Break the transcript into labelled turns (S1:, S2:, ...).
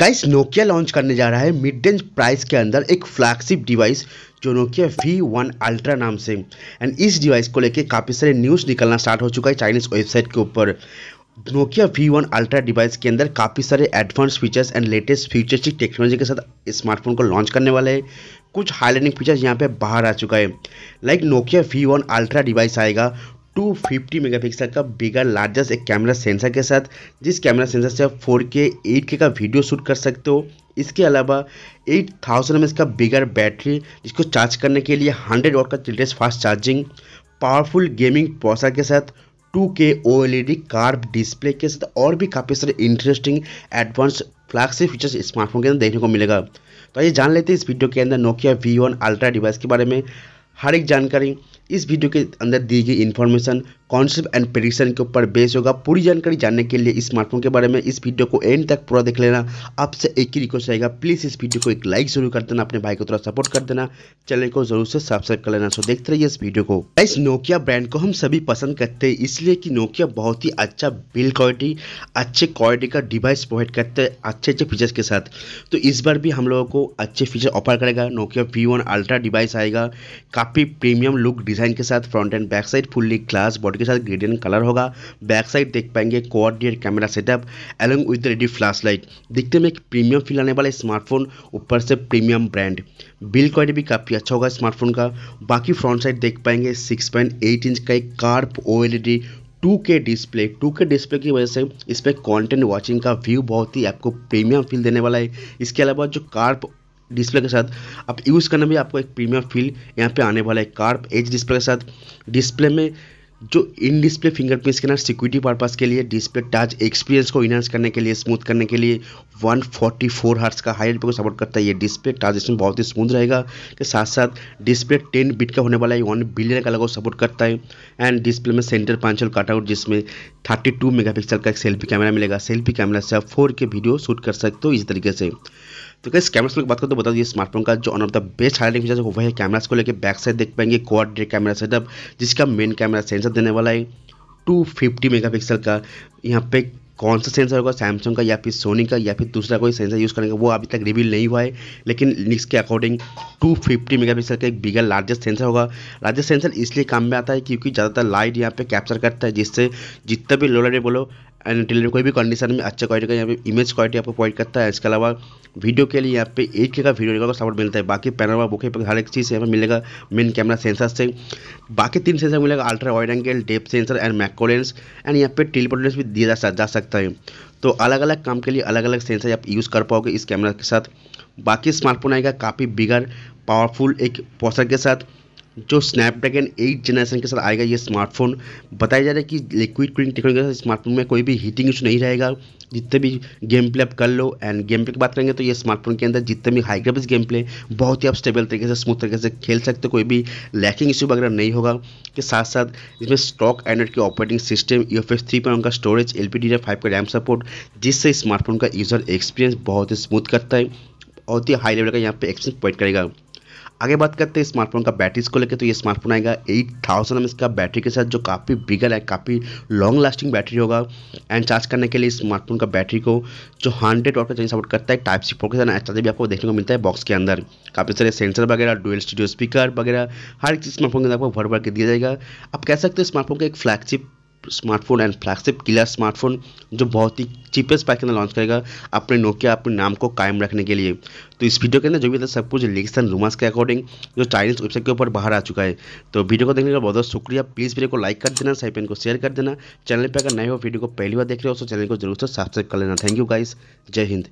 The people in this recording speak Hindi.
S1: गाइस नोकिया लॉन्च करने जा रहा है मिड रेंज प्राइस के अंदर एक फ्लैगशिप डिवाइस जो नोकिया वी वन अल्ट्रा नाम से एंड इस डिवाइस को लेके काफ़ी सारे न्यूज़ निकलना स्टार्ट हो चुका है चाइनीज़ वेबसाइट के ऊपर Nokia V one ultra device के अंदर काफ़ी सारे advance features and latest features की टेक्नोलॉजी के साथ स्मार्टफोन को लॉन्च करने वाले हैं कुछ हाईलाइटिंग फीचर्स यहाँ पे बाहर आ चुका है like Nokia V one ultra device आएगा 250 मेगापिक्सल का बिगर लार्जेस्ट एक कैमरा सेंसर के साथ जिस कैमरा सेंसर से आप 4K 8K का वीडियो शूट कर सकते हो इसके अलावा 8000 थाउजेंड एम का बिगर बैटरी जिसको चार्ज करने के लिए 100 वॉट का चिल्ड्रेस फास्ट चार्जिंग पावरफुल गेमिंग पोसा के साथ 2K OLED कार्व डिस्प्ले के साथ और भी काफ़ी सारे interesting advance flagship features smartphone के अंदर देखने को मिलेगा तो ये जान लेते हैं इस वीडियो के अंदर Nokia V one ultra device के बारे में हर एक जानकारी इस वीडियो के अंदर दी गई इन्फॉर्मेशन कॉन्सेप्ट एंड प्रिडिक्शन के ऊपर बेस होगा पूरी जानकारी जानने के लिए स्मार्टफोन के बारे में इस वीडियो को एंड तक पूरा देख लेना आपसे एक ही रिक्वेस्ट रहेगा प्लीज़ इस वीडियो को एक लाइक जरूर कर देना अपने भाई को थोड़ा सपोर्ट कर देना चैनल को जरूर से सब्सक्राइब कर लेना सो देखते रहिए इस वीडियो को इस नोकिया ब्रांड को हम सभी पसंद करते हैं इसलिए कि नोकिया बहुत ही अच्छा बिल्ड क्वालिटी अच्छे क्वालिटी का डिवाइस प्रोवाइड करते हैं अच्छे अच्छे फीचर्स के साथ तो इस बार भी हम लोगों को अच्छे फीचर ऑफर करेगा Nokia V one ultra device आएगा काफ़ी प्रीमियम लुक डिज़ाइन के साथ front and back side fully glass body के साथ ग्रेडियन कलर होगा बैक साइड देख पाएंगे coordinate camera setup along with ready flash light दिखते में एक प्रीमियम फील आने वाला स्मार्टफोन ऊपर से प्रीमियम ब्रांड बिल क्वालिटी भी काफ़ी अच्छा होगा स्मार्टफोन का बाकी फ्रंट साइड देख पाएंगे सिक्स पॉइंट एट इंच का एक कार्प O two K display two K display की वजह से इस पर कॉन्टेंट वॉचिंग का व्यू बहुत ही आपको प्रीमियम फील देने वाला है इसके अलावा जो कार्प डिस्प्ले के साथ आप यूज़ करने में आपको एक प्रीमियम फील यहाँ पे आने वाला है कार्प एज डिस्प्ले के साथ डिस्प्ले में जो in display fingerprint scanner security purpose के लिए डिस्प्ले टच एक्सपीरियंस को इनहस करने के लिए स्मूथ करने के लिए 144 फोर्टी का हाई रेट को सपोर्ट करता है ये डिस्प्ले ट्रांजेक्शन बहुत ही स्मूथ रहेगा के साथ साथ डिस्प्ले 10 बिट का होने वाला है वन बिलियन कलर को सपोर्ट करता है एंड डिस्प्ले में सेंटर पांचल कटआउट जिसमें थर्टी टू का एक सेल्फी कैमरा मिलेगा सेल्फी कैमरा से आप फोर के वीडियो शूट कर सकते हो इस तरीके से तो कैसे कैमरा की बात करते तो बता दो स्मार्टफोन का जो one of the best feature है वो है कैमरास को लेकर बैक साइड देख पाएंगे क्वाड डे कैमरा सेटअप जिसका मेन कैमरा सेंसर सेंसर देने वाला है 250 मेगापिक्सल का यहाँ पे कौन सा सेंसर होगा सैमसंग का या फिर सोनी का या फिर दूसरा कोई सेंसर यूज़ करेंगे वो अभी तक रिवील नहीं हुआ है लेकिन लिक्स के अकॉर्डिंग 250 मेगापिक्सल का एक बिगर लार्जेस्ट सेंसर होगा लार्जेस्ट सेंसर इसलिए काम में आता है क्योंकि ज़्यादातर लाइट यहाँ पे कैप्चर करता है जिससे जितना भी लो लाइट बोलो एंड टेलर कोई भी कंडीशन में अच्छा क्वालिटी का यहाँ पे इमेज क्वालिटी आपको प्रोवाइड करता है इसके अलावा वीडियो के लिए यहाँ पे एट के का वीडियो का सपोर्ट मिलता है बाकी पैनल बुके पर हर एक चीज़ यहाँ पर मिलेगा मेन कैमरा सेंसर से बाकी तीन सेंसर मिलेगा ultra wide angle depth sensor and macro lens and यहाँ पे टेलीपोटेंस भी दिया जा सकता है तो अलग अलग काम के लिए अलग अलग सेंसर आप यूज़ कर पाओगे इस कैमरा के साथ बाकी स्मार्टफोन आएगा काफ़ी बिगर पावरफुल एक पोस्टर के साथ जो स्नैपड्रैगन एट जनरेशन के साथ आएगा ये स्मार्टफोन बताया जा रहा है कि लिक्विड कूलिंग टेक्नोलॉजी के साथ स्मार्टफोन में कोई भी हीटिंग इशू नहीं रहेगा जितने भी गेम प्ले आप कर लो एंड गेम प्ले की बात करेंगे तो ये स्मार्टफोन के अंदर जितने भी हाई ग्रेफिक्स गेम प्ले बहुत ही आप स्टेबल तरीके से स्मूथ तरीके से खेल सकते हो कोई भी लैकिंग इशू वगैरह नहीं होगा के साथ साथ इसमें स्टॉक एंड्रॉइड के operating system U F S three पर उनका storage L P D five का रैम सपोर्ट जिससे स्मार्टफोन का यूज़र एक्सपीरियंस बहुत ही स्मूथ करता है बहुत ही हाई लेवल का यहाँ पे एक्सपीरियंस प्रोवाइड करेगा आगे बात करते हैं स्मार्टफोन का बैटरीज को लेकर तो ये स्मार्टफोन आएगा एट थाउजेंड एम इसका बैटरी के साथ जो काफ़ी बिगर है काफ़ी लॉन्ग लास्टिंग बैटरी होगा एंड चार्ज करने के लिए स्मार्टफोन का बैटरी को जो हंड्रेड वॉट का चार्जिंग सपोर्ट करता है टाइप सी फोर के साथ अच्छा भी आपको देखने को मिलता है बॉक्स के अंदर काफ़ी सारे सेंसर वगैरह डुअल स्टूडियो स्पीकर वगैरह हर एक चीज़ स्मार्टफोन के अंदर आपको भर भर के दिया जाएगा आप कह सकते हो स्मार्टफोन का एक flagship smartphone and flagship killer smartphone जो बहुत ही चीपेस्ट प्राइस के अंदर लॉन्च करेगा अपने नोकिया अपने नाम को कायम रखने के लिए तो इस वीडियो के अंदर जो भी था सब कुछ लिख्स एंड रूमर्स के अकॉर्डिंग जो चाइनीज़ वेबसाइट के ऊपर बाहर आ चुका है तो वीडियो को देखने का बहुत बहुत शुक्रिया प्लीज़ वीडियो को लाइक कर देना साइपेन को शेयर कर देना चैनल पर अगर नए हो वीडियो को पहली बार देख रहे हो तो चैनल को जरूर से सब्सक्राइब कर लेना थैंक यू गाइज जय हिंद